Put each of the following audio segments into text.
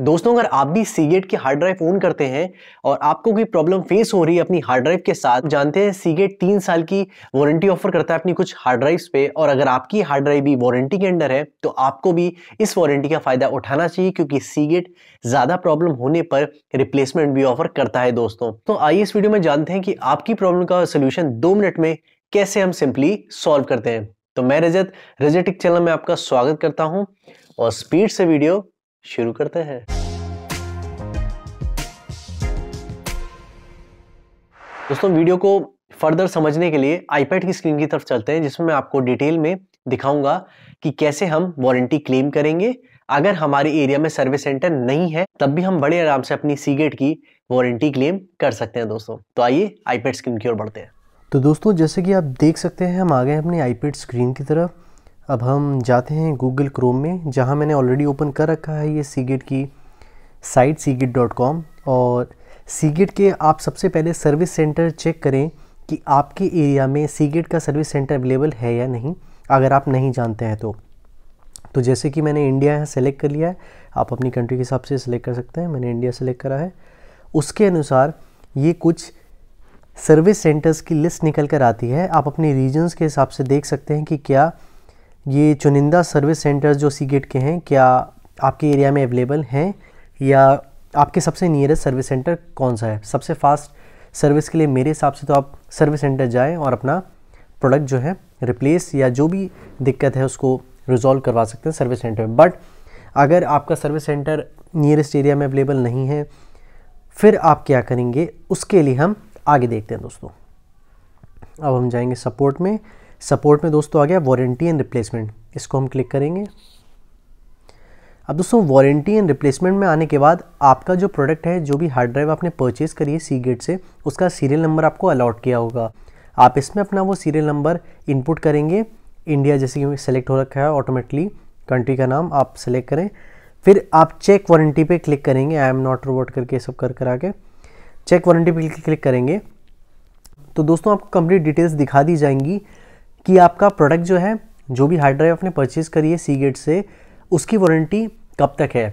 दोस्तों अगर आप भी सीगेट की हार्ड ड्राइव ओन करते हैं और आपको कोई प्रॉब्लम फेस हो रही है अपनी हार्ड ड्राइव के साथ जानते हैं सीगेट तीन साल की वारंटी ऑफर करता है अपनी कुछ हार्ड ड्राइव्स पे और अगर आपकी हार्ड ड्राइव भी वारंटी के अंडर है तो आपको भी इस वारंटी का फ़ायदा उठाना चाहिए क्योंकि सीगेट ज़्यादा प्रॉब्लम होने पर रिप्लेसमेंट भी ऑफर करता है दोस्तों तो आइए इस वीडियो में जानते हैं कि आपकी प्रॉब्लम का सोल्यूशन दो मिनट में कैसे हम सिंपली सॉल्व करते हैं तो मैं रजत रजटिक चैनल में आपका स्वागत करता हूँ और स्पीड से वीडियो शुरू करते हैं दोस्तों वीडियो को फर्दर समझने के लिए आईपैड की स्क्रीन की तरफ चलते हैं जिसमें मैं आपको डिटेल में दिखाऊंगा कि कैसे हम वारंटी क्लेम करेंगे अगर हमारे एरिया में सर्विस सेंटर नहीं है तब भी हम बड़े आराम से अपनी सीगेट की वारंटी क्लेम कर सकते हैं दोस्तों तो आइए आईपैड स्क्रीन की ओर बढ़ते हैं तो दोस्तों जैसे कि आप देख सकते हैं हम आ गए अपनी आईपैड स्क्रीन की तरफ अब हम जाते हैं गूगल क्रोम में जहाँ मैंने ऑलरेडी ओपन कर रखा है ये सीगेट की साइट सीगेट डॉट कॉम और सीगेट के आप सबसे पहले सर्विस सेंटर चेक करें कि आपके एरिया में सीगेट का सर्विस सेंटर अवेलेबल है या नहीं अगर आप नहीं जानते हैं तो तो जैसे कि मैंने इंडिया यहाँ सेलेक्ट कर लिया है आप अपनी कंट्री के हिसाब से सिलेक्ट कर सकते हैं मैंने इंडिया सेलेक्ट करा है उसके अनुसार ये कुछ सर्विस सेंटर्स की लिस्ट निकल कर आती है आप अपने रीजन्स के हिसाब से देख सकते हैं कि क्या ये चुनिंदा सर्विस सेंटर्स जो सी गेट के हैं क्या आपके एरिया में अवेलेबल हैं या आपके सबसे नियरेस्ट सर्विस सेंटर कौन सा है सबसे फास्ट सर्विस के लिए मेरे हिसाब से तो आप सर्विस सेंटर जाएं और अपना प्रोडक्ट जो है रिप्लेस या जो भी दिक्कत है उसको रिजॉल्व करवा सकते हैं सर्विस सेंटर में बट अगर आपका सर्विस सेंटर नियरेस्ट एरिया में अवेलेबल नहीं है फिर आप क्या करेंगे उसके लिए हम आगे देखते हैं दोस्तों अब हम जाएंगे सपोर्ट में सपोर्ट में दोस्तों आ गया वारंटी एंड रिप्लेसमेंट इसको हम क्लिक करेंगे अब दोस्तों वारंटी एंड रिप्लेसमेंट में आने के बाद आपका जो प्रोडक्ट है जो भी हार्ड ड्राइव आपने परचेज़ करी है सी गेट से उसका सीरियल नंबर आपको अलॉट किया होगा आप इसमें अपना वो सीरियल नंबर इनपुट करेंगे इंडिया जैसे कि सेलेक्ट हो रखा है ऑटोमेटिकली कंट्री का नाम आप सेलेक्ट करें फिर आप चेक वारंटी पे क्लिक करेंगे आई एम नॉट रोबोट करके सब कर करा के चेक वारंटी पे क्लिक करेंगे तो दोस्तों आपको कंप्लीट डिटेल्स दिखा दी जाएंगी कि आपका प्रोडक्ट जो है जो भी हार्ड ड्राइव आपने परचेज़ करी है सी गेट से उसकी वारंटी कब तक है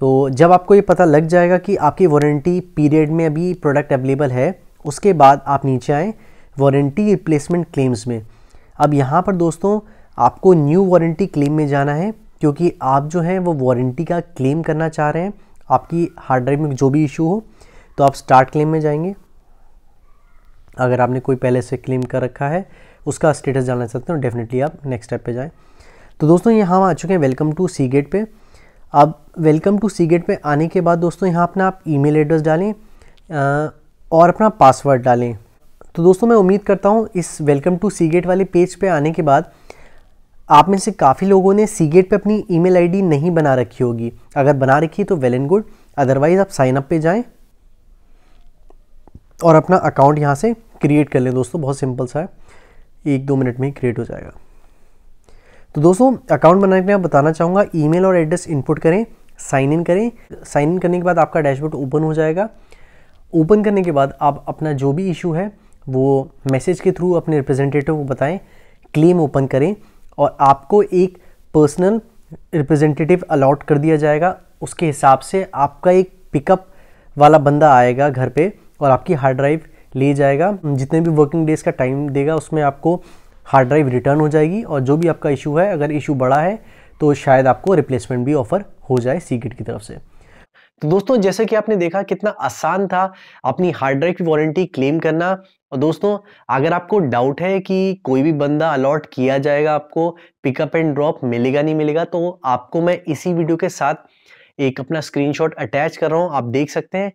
तो जब आपको ये पता लग जाएगा कि आपकी वारंटी पीरियड में अभी प्रोडक्ट अवेलेबल है उसके बाद आप नीचे आएँ वारंटी रिप्लेसमेंट क्लेम्स में अब यहाँ पर दोस्तों आपको न्यू वारंटी क्लेम में जाना है क्योंकि आप जो हैं वो वारंटी का क्लेम करना चाह रहे हैं आपकी हार्ड ड्राइव में जो भी इशू हो तो आप स्टार्ट क्लेम में जाएंगे अगर आपने कोई पहले से क्लेम कर रखा है उसका स्टेटस जानना चाहते हैं डेफिनेटली आप नेक्स्ट स्टेप पे जाएँ तो दोस्तों यहाँ हम आ चुके हैं वेलकम टू सी गेट पर अब वेलकम टू सी गेट पर आने के बाद दोस्तों यहाँ अपना आप मेल एड्रेस डालें और अपना पासवर्ड डालें तो दोस्तों मैं उम्मीद करता हूँ इस वेलकम टू सी गेट वाले पेज पर आने के बाद आप में से काफ़ी लोगों ने सी गेट पर अपनी ईमेल आईडी नहीं बना रखी होगी अगर बना रखी है तो वेल एंड गुड अदरवाइज़ आप साइन अप पे जाएं और अपना अकाउंट यहाँ से क्रिएट कर लें दोस्तों बहुत सिंपल सा है एक दो मिनट में क्रिएट हो जाएगा तो दोस्तों अकाउंट बनाने के लिए बताना चाहूँगा ईमेल और एड्रेस इनपुट करें साइन इन करें साइन इन करने के बाद आपका डैशबोर्ड ओपन हो जाएगा ओपन करने के बाद आप अपना जो भी इशू है वो मैसेज के थ्रू अपने रिप्रेजेंटेटिव को बताएं क्लेम ओपन करें और आपको एक पर्सनल रिप्रेजेंटेटिव अलॉट कर दिया जाएगा उसके हिसाब से आपका एक पिकअप वाला बंदा आएगा घर पे और आपकी हार्ड ड्राइव ले जाएगा जितने भी वर्किंग डेज़ का टाइम देगा उसमें आपको हार्ड ड्राइव रिटर्न हो जाएगी और जो भी आपका इशू है अगर इशू बड़ा है तो शायद आपको रिप्लेसमेंट भी ऑफर हो जाए सीकेट की तरफ से तो दोस्तों जैसे कि आपने देखा कितना आसान था अपनी हार्ड ड्राइव की वारंटी क्लेम करना और दोस्तों अगर आपको डाउट है कि कोई भी बंदा अलॉट किया जाएगा आपको पिकअप एंड ड्रॉप मिलेगा नहीं मिलेगा तो आपको मैं इसी वीडियो के साथ एक अपना स्क्रीनशॉट अटैच कर रहा हूँ आप देख सकते हैं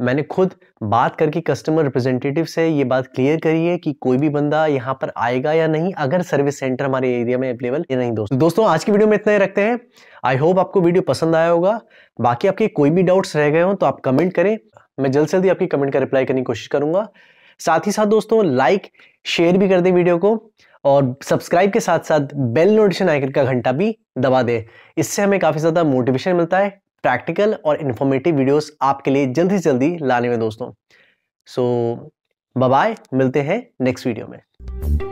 मैंने खुद बात करके कस्टमर रिप्रेजेंटेटिव से ये बात क्लियर करी है कि कोई भी बंदा यहाँ पर आएगा या नहीं अगर सर्विस सेंटर हमारे एरिया में अवेलेबल या नहीं दोस्तों दोस्तों आज की वीडियो में इतना ही रखते हैं आई होप आपको वीडियो पसंद आया होगा बाकी आपके कोई भी डाउट्स रह गए हों तो आप कमेंट करें मैं जल्द से जल्दी आपकी कमेंट का रिप्लाई करने की कोशिश करूंगा साथ ही साथ दोस्तों लाइक शेयर भी कर दें वीडियो को और सब्सक्राइब के साथ साथ बेल नोटिफिकेशन आइकन का घंटा भी दबा दें इससे हमें काफ़ी ज़्यादा मोटिवेशन मिलता है प्रैक्टिकल और इन्फॉर्मेटिव वीडियोस आपके लिए जल्दी से जल्दी लाने में दोस्तों सो so, बाय मिलते हैं नेक्स्ट वीडियो में